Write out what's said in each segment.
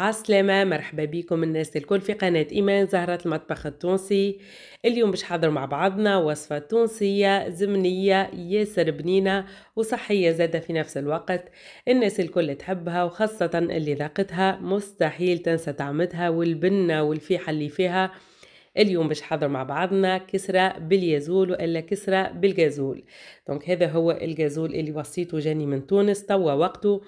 عالسلامة مرحبا بكم الناس الكل في قناة إيمان زهرة المطبخ التونسي اليوم باش نحضر مع بعضنا وصفة تونسية زمنية ياسر بنينة وصحية زادة في نفس الوقت الناس الكل تحبها وخاصة اللي ذاقتها مستحيل تنسى طعمتها والبنة والفيحة اللي فيها اليوم باش نحضر مع بعضنا كسرة باليازول وإلا كسرة بالجازول دونك هذا هو الجازول اللي وصيته جاني من تونس توا وقته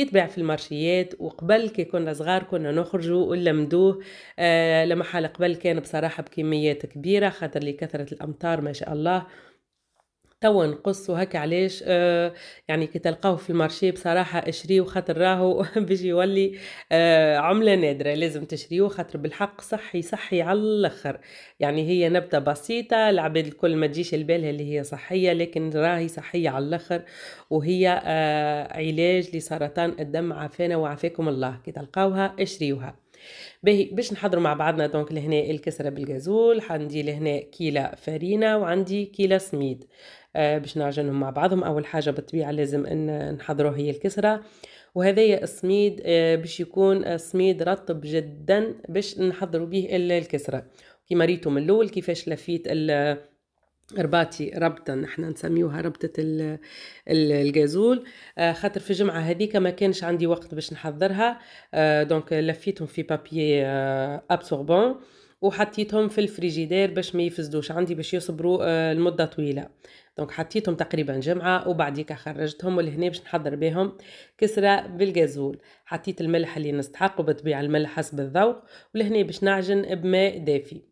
يتباع في المارشيات وقبل كي كنا صغار كنا نخرجوا ونلمدوه مدوه آه قبل كان بصراحة بكميات كبيرة خاطر لكثرة الأمطار ما شاء الله توا نقص وهكا علاش آه يعني كي تلقاه في المارشي بصراحه اشريه خاطر راهو باش يولي آه عمله نادره لازم تشريه خاطر بالحق صحي صحي على الاخر يعني هي نبته بسيطه العباد الكل ما تجيش لبالها اللي هي صحيه لكن راهي صحيه على الاخر وهي آه علاج لسرطان الدم عافانا وعافاكم الله كي تلقاوها اشريوها باهي باش نحضروا مع بعضنا دونك لهنا الكسرة بالجازول عندي لهنا كيلة فارينة وعندي كيلة سميد آه باش نعجنهم مع بعضهم أول حاجة بالطبيعة لازم أن نحضروا هي الكسرة وهذايا السميد آه باش يكون سميد رطب جدا باش نحضروا به الكسرة كيما ريتو من الأول كيفاش لفيت ال رباطي ربطة نحن نسميوها ربطة الجازول آه، خاطر في الجمعة هذيك ما كانش عندي وقت باش نحضرها آه، دونك لفيتهم في بابي ابسوربون آه، وحطيتهم في الفريجيدير باش ما يفسدوش عندي باش يصبروا لمده طويله دونك حطيتهم تقريبا جمعه وبعديك خرجتهم ولهنا باش نحضر بهم كسره بالجازول حطيت الملح اللي نستحق بالطبيعه الملح حسب الذوق ولهنا باش نعجن بماء دافي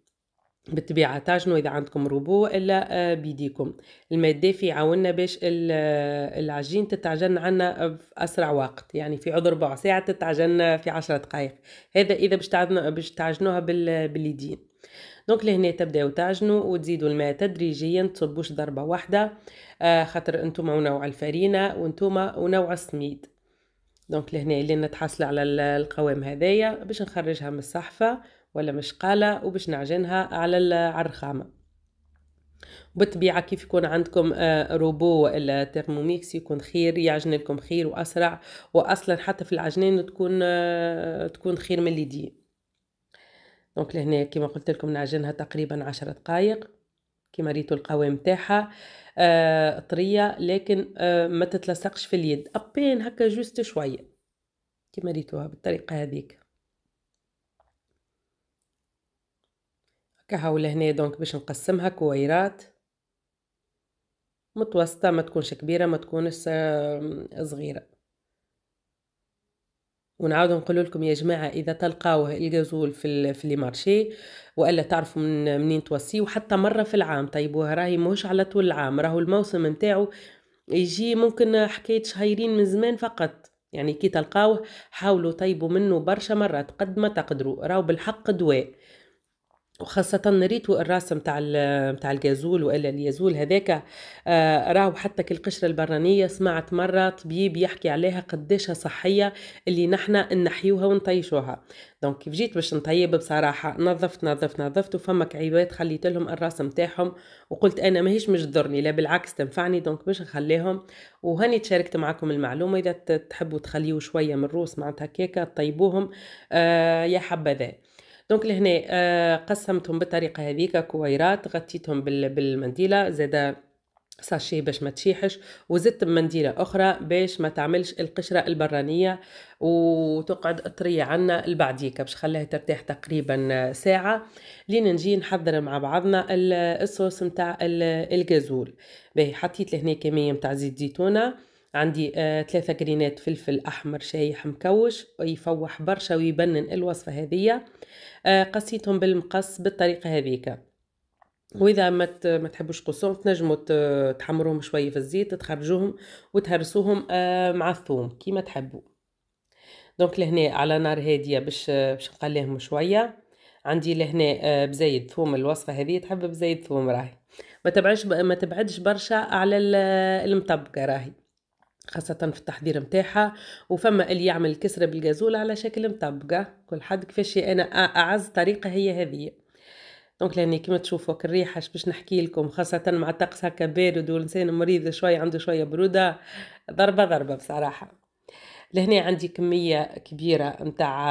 بالطبيعة تعجنوا إذا عندكم ربو إلا آه، بيديكم الماء الدافي يعاوننا باش آه، العجين تتعجن عنا في أسرع وقت يعني في عذر ربع ساعة تتعجن آه، في عشرة دقايق هذا إذا باش باش تعجنوها باليدين دونك لهنا تبداو تعجنوا وتزيدوا الماء تدريجيا تصبوش ضربة واحدة خاطر انتم ونوع الفرينة وانتم ونوع السميد دونك لهنا اللي نتحصل على القوام هذايا باش نخرجها من الصحفه ولا مشقالة وباش نعجنها على الرخامة بالطبيعة كيف يكون عندكم آه، روبو ولا ترموميكس يكون خير يعجن لكم خير وأسرع وأصلا حتى في العجنين تكون آه، تكون خير من اليدين دونك لهنا كيما قلت لكم نعجنها تقريبا عشر دقائق كيما ريتو القوام تاعها آه، طريه لكن ما تتلصقش في اليد ابين هكا جوست شويه كيما ريتوها بالطريقه هذيك كهو لهنا دونك باش نقسمها كويرات متوسطة ما تكونش كبيرة ما تكونش صغيرة ونعاود نقول لكم يا جماعة إذا تلقاوه الجازول في في لي مارشي وإلا تعرفوا من منين توصيه وحتى مرة في العام طيب راهي ماهوش على طول العام راهو الموسم نتاعو يجي ممكن حكاية شهيرين من زمان فقط يعني كي تلقاوه حاولوا طيبوا منه برشا مرات قد ما تقدروا راهو بالحق دواء وخاصة ريتو الراس متاع متاع الجازول والا اليازول هذاك آه، راهو حتى كالقشرة البرانية سمعت مرة طبيب يحكي عليها قداشها صحية اللي نحنا نحيوها ونطيشوها دونك كيف جيت باش نطيب بصراحة نظفت نظفت نظفت وفما كعيبات خليت لهم الراس متاعهم وقلت أنا ماهيش مش تضرني لا بالعكس تنفعني دونك باش نخليهم وهاني تشاركت معكم المعلومة إذا تحبوا تخليو شوية من الروس معناتها كيكة طيبوهم آه يا حبذا دونك لهنا آه، قسمتهم بالطريقه هذيك كويرات غطيتهم بالمنديله زاد ساشي باش ما تشيحش وزدت منديلة أخرى باش ما تعملش القشرة البرانية وتقعد طرية عنا البعديكة باش خليها ترتاح تقريبا ساعة لين نجي نحضر مع بعضنا الصوص نتاع الجازول باهي حطيت لهنا كمية نتاع زيت زيتونة عندي آه، ثلاثة جرينات فلفل أحمر شايح مكوش يفوح برشا ويبنن الوصفة هذية آه، قصيتهم بالمقص بالطريقة هذيك واذا ما تحبوش قصهم تنجموا تحمروهم شويه في الزيت تخرجوهم وتهرسوهم آه، مع الثوم كيما تحبوا دونك لهنا على نار هاديه باش باش نقليهم شويه عندي لهنا بزايد ثوم الوصفه هذه تحب بزايد ثوم راهي ما تبعدش ما تبعدش برشا على المطبقه راهي خاصة في التحضير متاحة وفما اللي يعمل الكسرة بالجازول على شكل مطبقة كل حد كيفاش أنا أعز طريقة هي هذه دونك لاني كيما تشوفوا الريحه اش باش نحكي لكم خاصه مع الطقس هكا بارد والانسان مريض شويه عنده شويه بروده ضربه ضربه بصراحه لهنا عندي كميه كبيره متاع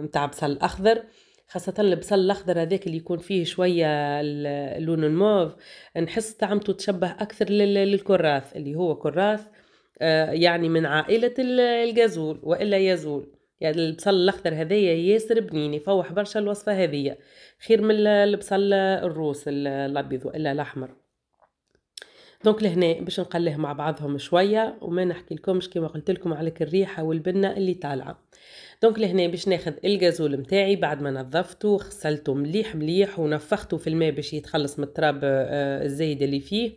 نتاع بصل اخضر خاصة البصل الأخضر هذاك اللي يكون فيه شوية اللون الموف نحس طعمته تشبه أكثر للكراث اللي هو كراث آه، يعني من عائلة الجازول وإلا يزول يعني البصل الأخضر هذايا ياسر بنين يفوح برشا الوصفة هذية خير من البصل الروس الأبيض وإلا الأحمر دونك لهنا باش نقليه مع بعضهم شويه وما نحكي لكمش كما قلت لكم على الريحه والبنه اللي طالعه دونك لهنا باش ناخذ الجازول نتاعي بعد ما نظفته وغسلته مليح مليح ونفخته في الماء باش يتخلص من التراب آه، الزايد اللي فيه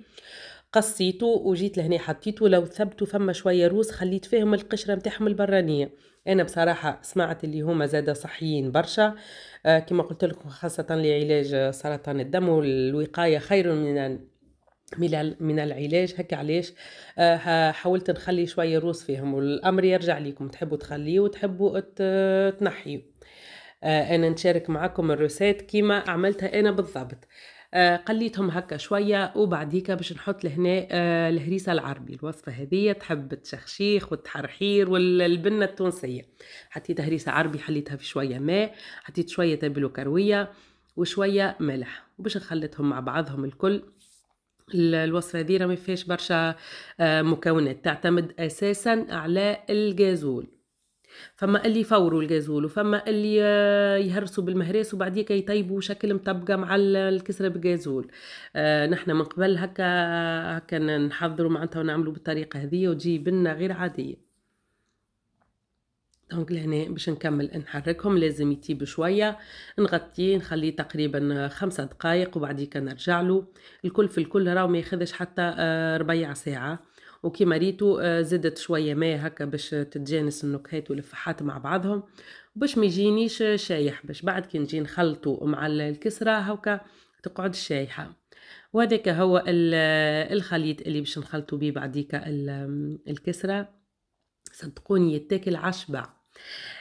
قصيته وجيت لهنا حطيته لو ثبتوا فما شويه روس خليت فيهم القشره نتاعهم البرانيه انا بصراحه سمعت اللي هما زاده صحيين برشا آه كما قلت لكم خاصه لعلاج سرطان الدم والوقايه خير من من العلاج هكا علاش آه، حاولت نخلي شوية روس فيهم والأمر يرجع ليكم تحبوا تخليه وتحبوا تنحيه آه، أنا نشارك معكم الروسات كيما عملتها أنا بالضبط آه، قليتهم هكا شوية وبعديكا باش نحط لهنا الهريسة العربي الوصفة هذه تحب تشخشيخ والتحرحير والبنة التونسية حطيت هريسة عربي حليتها في شوية ماء حطيت شوية تابلو كروية وشوية ملح وباش نخلطهم مع بعضهم الكل الوصفة دي ما فيهاش برشا آه، مكونات تعتمد أساسا على الجازول فما اللي يفوروا الجازول وفما اللي آه، يهرسوا بالمهراس وبعديك يطيبوا شكل مطبقه مع الكسره بالجازول آه نحن من قبل هكا هكا نحضروا معناتها ونعملوا بالطريقه هذه وتجي بنا غير عاديه دونك لهنا باش نكمل نحركهم لازم يطيب شويه نغطيه نخليه تقريبا خمسة دقائق وبعديك نرجع له الكل في الكل راهو ما ياخذش حتى آه، ربيع ساعه وكيما ريتو آه، زدت شويه ماء هكا باش تتجانس النكهات والفحات مع بعضهم باش ما يجينيش شايح باش بعد كي نجي نخلطو مع الكسره هكا تقعد شايحه وهذاك هو الخليط اللي باش نخلطو بيه بعديك الكسره صدقوني يتاكل عشبه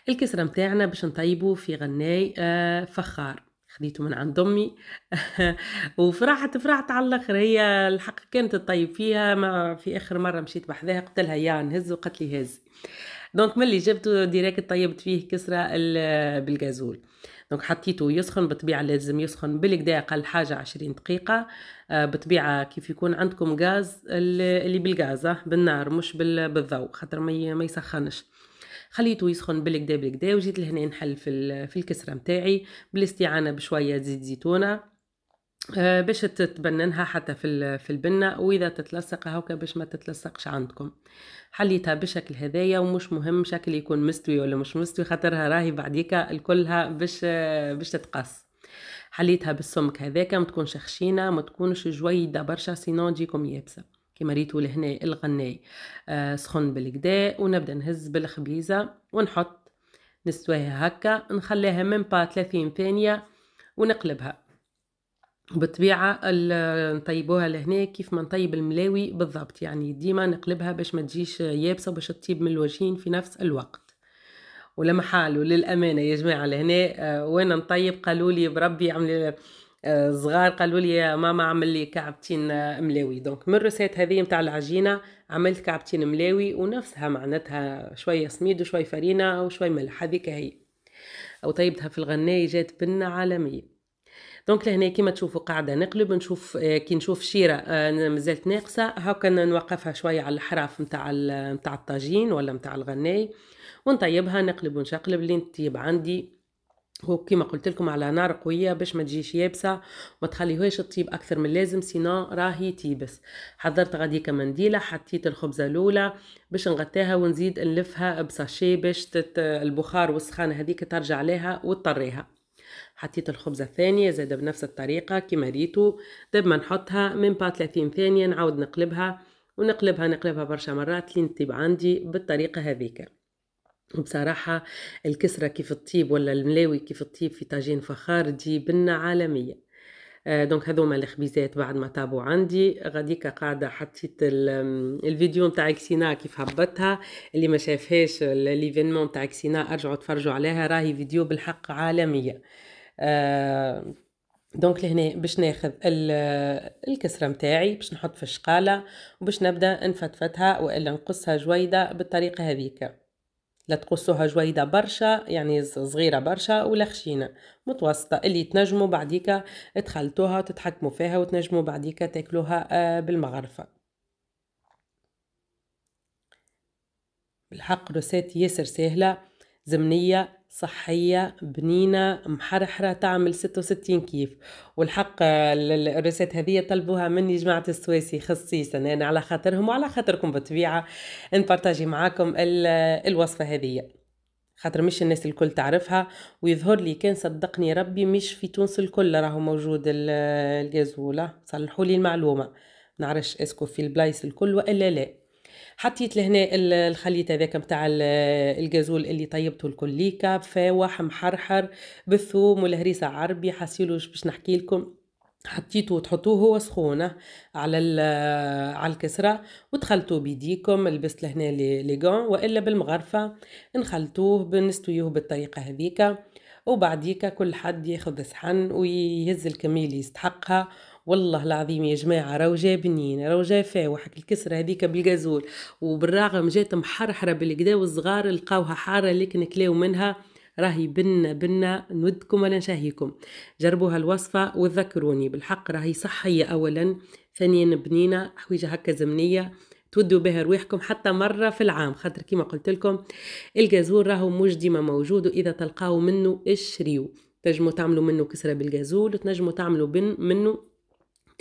الكسرة متاعنا باش نطيبو في غناي آه، فخار خديته من عند امي وفرحت فرحت على الاخر هي الحق كانت تطيب فيها ما في اخر مره مشيت بحذاها قلت لها يا نهز وقالت لي هز دونك ملي جبته ديريكت طيبت فيه كسره بالغازول دونك حطيته يسخن بالطبيعه لازم يسخن بالكدا اقل حاجه 20 دقيقه آه، بطبيعه بالطبيعه كيف يكون عندكم غاز اللي بالغاز آه، بالنار مش بالضوء خاطر ما يسخنش خليته يسخن بالكدا بالكدا وجيت لهنا نحل في, في الكسره نتاعي بالاستعانه بشويه زيت زيتونه آه، باش تتبننها حتى في في البنه واذا تتلصق هكا باش ما تتلصقش عندكم حليتها بشكل هذايا ومش مهم شكل يكون مستوي ولا مش مستوي خاطرها راهي بعديكا الكلها باش باش تتقص حليتها بالسمك هذاك ما تكونش خشينه ما تكونش جويده برشا سينون تجيكم يابسه كما ريتو لهنا الغناي آه، سخن بالكدا ونبدا نهز بالخبيزه ونحط نسواها هكا نخليها من با 30 ثانيه ونقلبها بالطبيعه نطيبوها لهنا كيف ما نطيب الملاوي بالضبط يعني ديما نقلبها باش ما تجيش يابسه باش تطيب من الوجهين في نفس الوقت ولما حالوا للامانه يا جماعه لهنا آه، وانا نطيب قالوا لي بربي عملي آه، صغار قالوا لي ماما عمل لي كعبتين آه، ملاوي دونك من الروسيت هذه نتاع العجينه عملت كعبتين ملاوي ونفسها معناتها شويه سميد وشوي فرينه وشوي ملح هذيك هي او طيبتها في الغنايه جات بنه عالميه دونك لهنا كيما تشوفوا قاعده نقلب نشوف آه، كي نشوف شيره مازالت ناقصه هاكا نوقفها شويه على الحراف نتاع نتاع الطاجين ولا نتاع الغناي ونطيبها نقلب ونشقلب لين تطيب عندي هو كيما قلت لكم على نار قوية باش ما تجيش يابسة وما تخليهاش تطيب أكثر من اللازم سينا راهي تيبس حضرت غادي كمنديلة حطيت الخبزة الأولى باش نغطيها ونزيد نلفها بساشي باش البخار والسخانة هذيك ترجع لها وتطريها حطيت الخبزة الثانية زاد بنفس الطريقة كيما ريتو دب ما نحطها من بعد 30 ثانية نعاود نقلبها ونقلبها نقلبها برشا مرات لين تطيب عندي بالطريقة هذيك بصراحة الكسرة كيف تطيب ولا الملاوي كيف تطيب في طاجين فخار دي بنة عالمية آه، دونك هذوما الخبيزات بعد ما طابوا عندي غاديكا قاعده حطيت الفيديو نتاع كسينا كيف هبطها اللي ما شافهاش ليفينمون نتاع كسينا ارجعوا تفرجوا عليها راهي فيديو بالحق عالميه آه، دونك لهنا باش ناخذ آه، الكسره متاعي باش نحط في الشقاله وباش نبدا نفتفتها والا نقصها جويده بالطريقه هذيك لتقصوها جويدة برشا يعني صغيرة برشا ولا خشينة متوسطة اللي تنجموا بعديك تخلطوها وتتحكموا فيها وتنجموا بعديك تاكلوها آه، بالمغرفة بالحق روسات ياسر سهلة زمنية صحية بنينة محرحرة تعمل 66 كيف والحق الرسات هذه طلبوها مني جماعة السويسي خصيصا أنا يعني على خاطرهم وعلى خاطركم بالطبيعة نبارتاجي معاكم الوصفة هذه خاطر مش الناس الكل تعرفها ويظهر لي كان صدقني ربي مش في تونس الكل راهو موجود الجازولة صلحوا لي المعلومة نعرفش اسكو في البلايص الكل وإلا لا حطيت لهنا الخليط هذاك متاع الجازول اللي طيبته الكليكا فواح محرحر بالثوم والهريسه عربي حاسيلو باش نحكي لكم حطيتوه تحطوه هو سخونه على على الكسره وتخلطوه بيديكم لبست لهنا لي والا بالمغرفه نخلطوه بنستويوه بالطريقه هذيك وبعديك كل حد ياخذ صحن ويهز الكمية اللي يستحقها والله العظيم يا جماعه راهو جاي بنين راهو جاي فاوح الكسره هذيك بالغازول وبالرغم جات محرحره بالكدا والصغار لقاوها حاره لكن كلاو منها راهي بنا بنا نودكم ولا نشهيكم جربوها الوصفة وتذكروني بالحق راهي صحية أولا ثانيا بنينة حويجة هكا زمنية تودوا بها رويحكم حتى مرة في العام خاطر كيما قلت لكم الجازول راهو مش ديما موجود وإذا تلقاو منه اشريو تنجموا تعملوا منه كسرة بالجازول وتنجموا تعملوا منه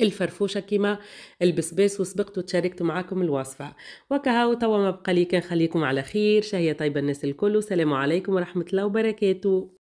الفرفوشه كيما البسباس وسبقت وتشاركت معاكم الوصفه وكهو توا ما بقى لي كان خليكم على خير شهيه طيبه الناس الكل والسلام عليكم ورحمه الله وبركاته